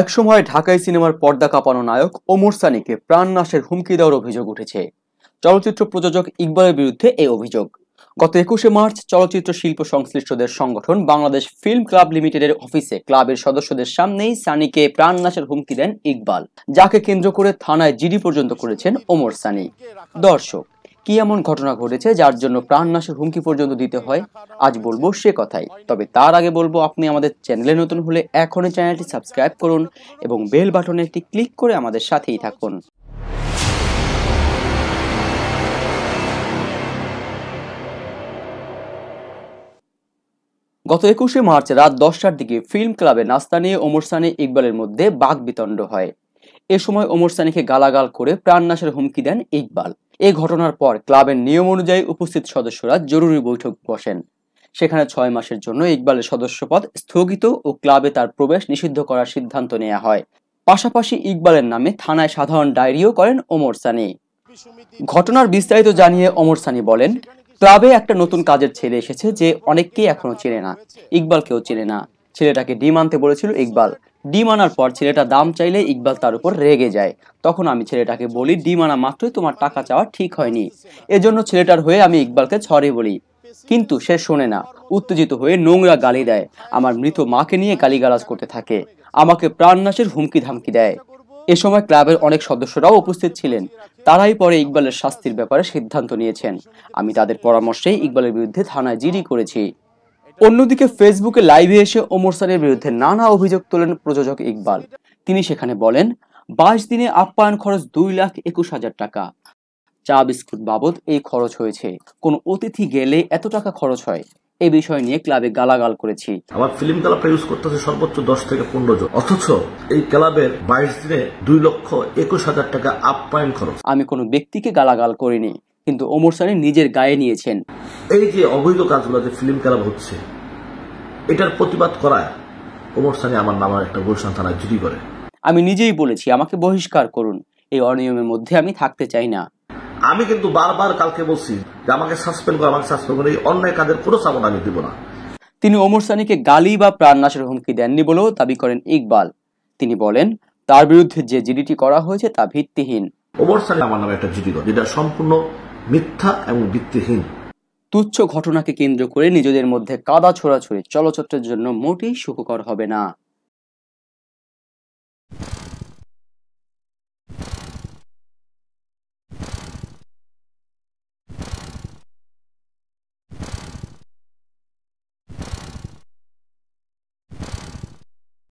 একসময় ঢাকাই সিনেমার পর্দা কাঁপানো নায়ক ওমর সানিকে নাশের হুমকি দেওয়ার অভিযোগ উঠেছে চলচ্চিত্র প্রযোজক ইকবালের বিরুদ্ধে এই অভিযোগ গত একুশে মার্চ চলচ্চিত্র শিল্প সংশ্লিষ্টদের সংগঠন বাংলাদেশ ফিল্ম ক্লাব লিমিটেডের অফিসে ক্লাবের সদস্যদের সামনেই সানিকে প্রাণ নাশের হুমকি দেন ইকবাল যাকে কেন্দ্র করে থানায় জিডি পর্যন্ত করেছেন ওমর সানি দর্শক কি এমন ঘটনা ঘটেছে যার জন্য প্রাণনাশের হুমকি পর্যন্ত দিতে হয় আজ বলবো সে কথাই তবে তার আগে বলবো আপনি আমাদের চ্যানেলে নতুন হলে এখনই চ্যানেলটি সাবস্ক্রাইব করুন এবং বেল বাটনে একটি ক্লিক করে আমাদের সাথেই থাকুন গত একুশে মার্চ রাত দশটার দিকে ফিল্ম ক্লাবে নাস্তানি ওমর সানি ইকবালের মধ্যে বাঘ বিতণ্ড হয় এ সময় ওমর সানিকে গালাগাল করে প্রাণনাশের হুমকি দেন ইকবাল এ ঘটনার পর ক্লাবের নিয়ম অনুযায়ী উপস্থিত সদস্যরা জরুরি বৈঠক বসেন সেখানে ছয় মাসের জন্য ইকবালের সদস্যপদ স্থগিত ও ক্লাবে তার প্রবেশ নিষিদ্ধ করার সিদ্ধান্ত নেওয়া হয় পাশাপাশি ইকবালের নামে থানায় সাধারণ ডায়েরিও করেন ওমর সানি ঘটনার বিস্তারিত জানিয়ে ওমর সানি বলেন ক্লাবে একটা নতুন কাজের ছেলে এসেছে যে অনেককেই এখনো চেনে না ইকবালকেও চেনে না ছেলেটাকে ডিম আনতে বলেছিল ইকবাল ডিম আনার পর ছেলেটা দাম চাইলে ইকবাল তার উপর রেগে যায় তখন আমি ছেলেটাকে বলি ডিম আনা মাত্রই তোমার টাকা চাওয়া ঠিক হয়নি এজন্য ছেলেটার হয়ে আমি ইকবালকে ছড়ে বলি কিন্তু সে শোনে না উত্তেজিত হয়ে নোংরা গালি দেয় আমার মৃত মাকে নিয়ে গালিগালাজ করতে থাকে আমাকে প্রাণনাশের হুমকি ধামকি দেয় এ সময় ক্লাবের অনেক সদস্যরাও উপস্থিত ছিলেন তারাই পরে ইকবালের শাস্তির ব্যাপারে সিদ্ধান্ত নিয়েছেন আমি তাদের পরামর্শেই ইকবালের বিরুদ্ধে থানায় জিডি করেছি অন্যদিকে ফেসবুকে লাইভে এসে ওমর সানের বিরুদ্ধে নানা অভিযোগ তোলেন প্রযোজক ইকবাল তিনি সেখানে বলেন বাইশ দিনে আপ্যায়ন খরচ দুই লাখ একুশ হাজার টাকা চা বিস্কুট বাবদ এই খরচ হয়েছে কোন অতিথি গেলে এত টাকা খরচ হয় এ বিষয় নিয়ে ক্লাবে গালাগাল করেছি আমার ফিল্ম ক্লাবটা ইউজ করতেছে সর্বোচ্চ দশ থেকে পনেরো জন অথচ এই ক্লাবের বাইশ দিনে দুই লক্ষ একুশ হাজার টাকা আপ্যায়ন খরচ আমি কোনো ব্যক্তিকে গালাগাল করিনি কিন্তু ওমর সানি নিজের গায়ে নিয়েছেন এই যে অবৈধ কাজগুলো যে ফিল্ম ক্লাব হচ্ছে এটার প্রতিবাদ করা ওমর সানি আমার নামের একটা গুলশান থানায় জুটি করে আমি নিজেই বলেছি আমাকে বহিষ্কার করুন এই অনিয়মের মধ্যে আমি থাকতে চাই না আমি কিন্তু বারবার কালকে বলছি যে আমাকে সাসপেন্ড করে আমাকে সাসপেন্ড করে এই অন্যায় কাজের কোনো সামনে আমি দিব না তিনি ওমর সানিকে গালি বা প্রাণনাশের হুমকি দেননি বলেও দাবি করেন ইকবাল তিনি বলেন তার বিরুদ্ধে যে জিডিটি করা হয়েছে তা ভিত্তিহীন ওমর সানি আমার নামে একটা জিডি করে যেটা সম্পূর্ণ মিথ্যা এবং ভিত্তিহীন তুচ্ছ ঘটনাকে কেন্দ্র করে নিজেদের মধ্যে কাদা ছোড়াছড়ি চলচ্চিত্রের জন্য মোটেই সুখকর হবে না